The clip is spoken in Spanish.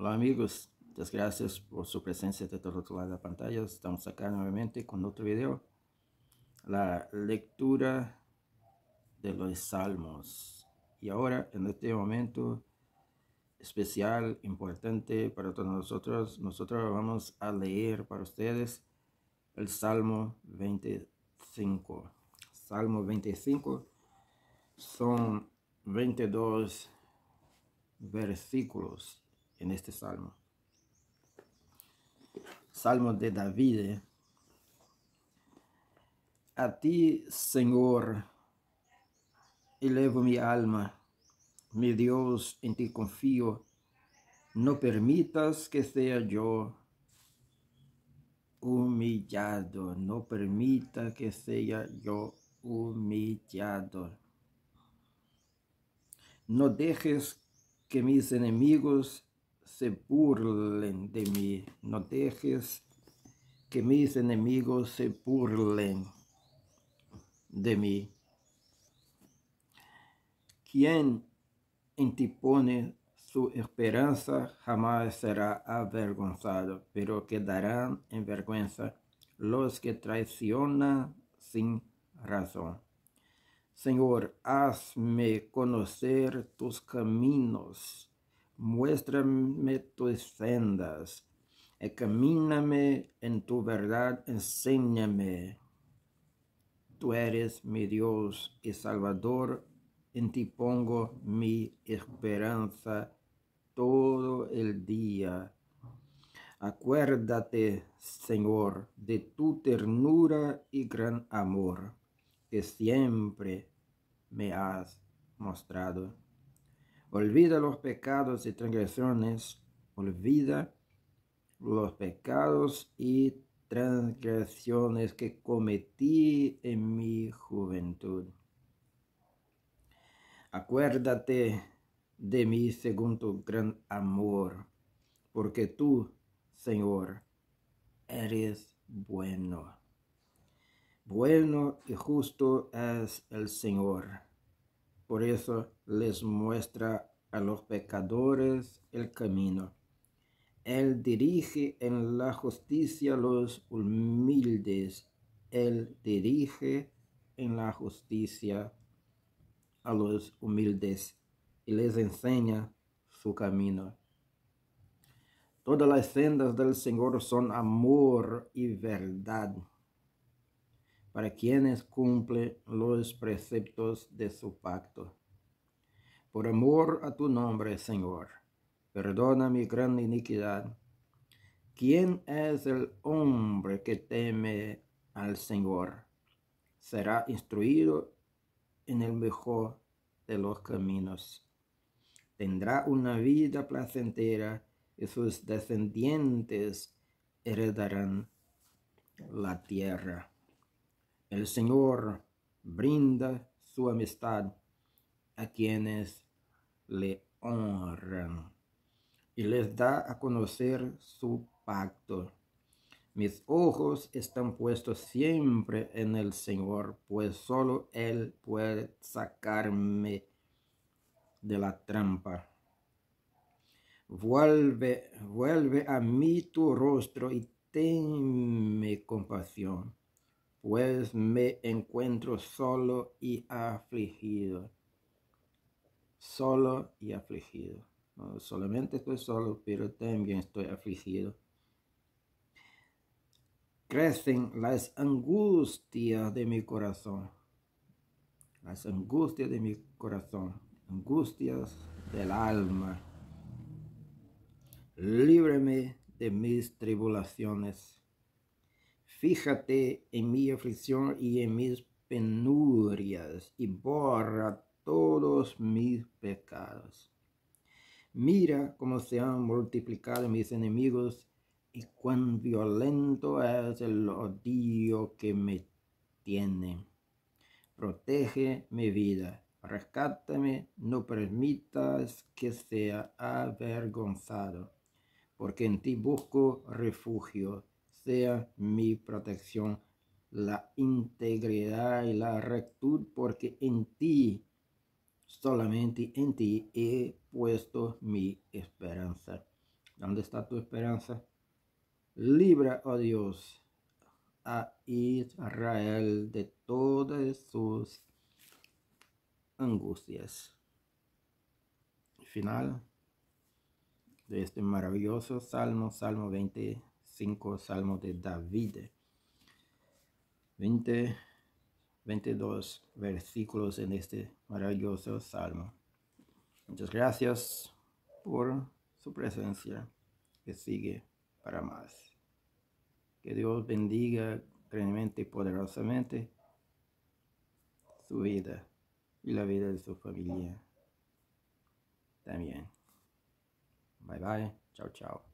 Hola amigos, muchas gracias por su presencia de todo otro lado de la pantalla. Estamos acá nuevamente con otro video. La lectura de los salmos. Y ahora, en este momento especial, importante para todos nosotros, nosotros vamos a leer para ustedes el Salmo 25. Salmo 25 son 22 versículos en este salmo. Salmo de David. A ti, Señor, elevo mi alma. Mi Dios, en ti confío. No permitas que sea yo humillado. No permita que sea yo humillado. No dejes que mis enemigos se burlen de mí. No dejes que mis enemigos se burlen de mí. Quien en ti pone su esperanza jamás será avergonzado, pero quedarán en vergüenza los que traicionan sin razón. Señor, hazme conocer tus caminos muéstrame tus sendas, camíname en tu verdad, enséñame. Tú eres mi Dios y Salvador, en ti pongo mi esperanza todo el día. Acuérdate, Señor, de tu ternura y gran amor que siempre me has mostrado. Olvida los pecados y transgresiones. Olvida los pecados y transgresiones que cometí en mi juventud. Acuérdate de mi segundo gran amor, porque tú, Señor, eres bueno. Bueno y justo es el Señor por eso les muestra a los pecadores el camino. Él dirige en la justicia a los humildes. Él dirige en la justicia a los humildes y les enseña su camino. Todas las sendas del Señor son amor y verdad para quienes cumplen los preceptos de su pacto. Por amor a tu nombre, Señor, perdona mi gran iniquidad. ¿Quién es el hombre que teme al Señor? Será instruido en el mejor de los caminos. Tendrá una vida placentera y sus descendientes heredarán la tierra. El Señor brinda su amistad a quienes le honran y les da a conocer su pacto. Mis ojos están puestos siempre en el Señor, pues solo Él puede sacarme de la trampa. Vuelve, vuelve a mí tu rostro y tenme compasión pues me encuentro solo y afligido. Solo y afligido. No solamente estoy solo, pero también estoy afligido. Crecen las angustias de mi corazón. Las angustias de mi corazón. Angustias del alma. Líbreme de mis tribulaciones Fíjate en mi aflicción y en mis penurias y borra todos mis pecados. Mira cómo se han multiplicado mis enemigos y cuán violento es el odio que me tiene. Protege mi vida, rescátame, no permitas que sea avergonzado, porque en ti busco refugio sea mi protección, la integridad y la rectitud, porque en ti, solamente en ti, he puesto mi esperanza. ¿Dónde está tu esperanza? Libra, oh Dios, a Israel de todas sus angustias. Final de este maravilloso salmo, Salmo 20. Salmo de David. 20, 22 versículos en este maravilloso salmo. Muchas gracias por su presencia que sigue para más. Que Dios bendiga plenamente y poderosamente su vida y la vida de su familia también. Bye bye. Chao, chao.